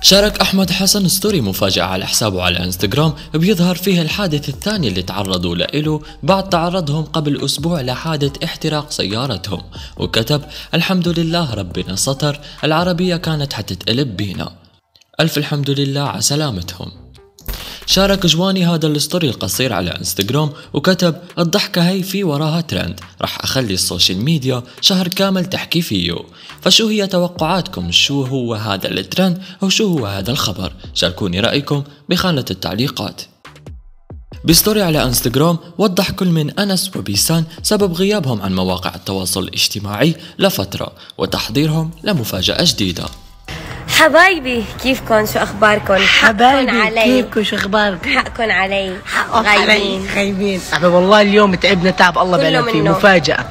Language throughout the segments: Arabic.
شارك أحمد حسن ستوري مفاجاه على حسابه على انستغرام بيظهر فيه الحادث الثاني اللي تعرضوا له بعد تعرضهم قبل أسبوع لحادث احتراق سيارتهم وكتب الحمد لله ربنا سطر العربية كانت حتتقلب بينا ألف الحمد لله على سلامتهم شارك جواني هذا الستوري القصير على انستغرام وكتب الضحكة هي في وراها ترند رح أخلي السوشيال ميديا شهر كامل تحكي فيه فشو هي توقعاتكم شو هو هذا الترند أو شو هو هذا الخبر شاركوني رأيكم بخانة التعليقات بستوري على انستغرام وضح كل من انس وبيسان سبب غيابهم عن مواقع التواصل الاجتماعي لفتره وتحضيرهم لمفاجاه جديده حبايبي كيفكن شو اخباركن حبايبي كيفكم كيفكن شو اخباركم حقكن علي غايبين علي. غايبين أبا والله اليوم تعبنا تعب الله بلا في مفاجأة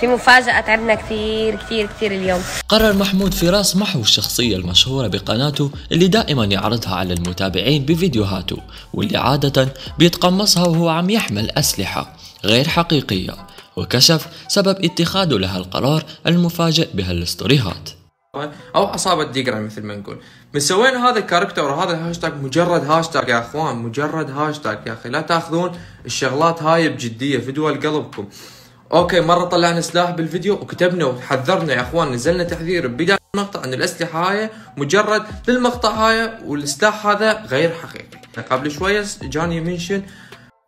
في مفاجأة تعبنا كثير كثير كثير اليوم قرر محمود فراس محو الشخصية المشهورة بقناته اللي دائما يعرضها على المتابعين بفيديوهاته واللي عادة بيتقمصها وهو عم يحمل أسلحة غير حقيقية وكشف سبب اتخاذه لها القرار المفاجئ بهالستوريهات طيب؟ او اصابه ديجرا مثل ما نقول من سوينا هذا الكاركتر وهذا الهاشتاج مجرد هاشتاج يا اخوان مجرد هاشتاج يا اخي لا تاخذون الشغلات هاي بجديه في دول قلبكم اوكي مره طلعنا سلاح بالفيديو وكتبنا وحذرنا يا اخوان نزلنا تحذير ببدايه المقطع ان الاسلحه هاي مجرد للمقطع هاي والسلاح هذا غير حقيقي قبل شويه جاني منشن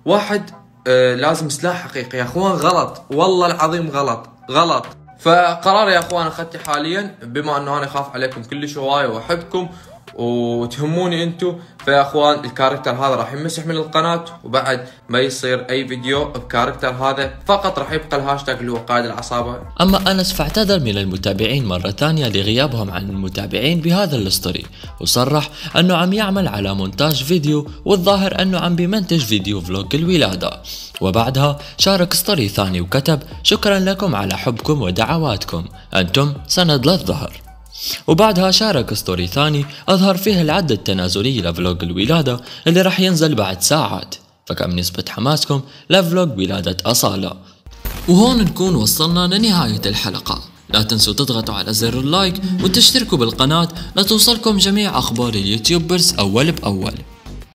واحد آه لازم سلاح حقيقي يا اخوان غلط والله العظيم غلط غلط فقرار يا اخوان اخذته حاليا بما انه انا خاف عليكم كلش هواي واحبكم وتهموني انتو فيا اخوان الكاركتر هذا راح يمسح من القناة وبعد ما يصير اي فيديو بكاركتر هذا فقط راح يبقى الهاشتاج اللي هو قائد العصابة اما انس فاعتذر من المتابعين مرة ثانية لغيابهم عن المتابعين بهذا الاستوري وصرح انه عم يعمل على مونتاج فيديو والظاهر انه عم بمنتج فيديو فلوج الولادة وبعدها شارك ستوري ثاني وكتب شكرا لكم على حبكم ودعواتكم انتم سند للظهر وبعدها شارك ستوري ثاني أظهر فيه العد التنازلي لفلوج الولادة اللي راح ينزل بعد ساعات فكم نسبة حماسكم لفلوج ولادة أصالة وهون نكون وصلنا لنهاية الحلقة لا تنسوا تضغطوا على زر اللايك وتشتركوا بالقناة لتوصلكم جميع أخبار اليوتيوبرز أول بأول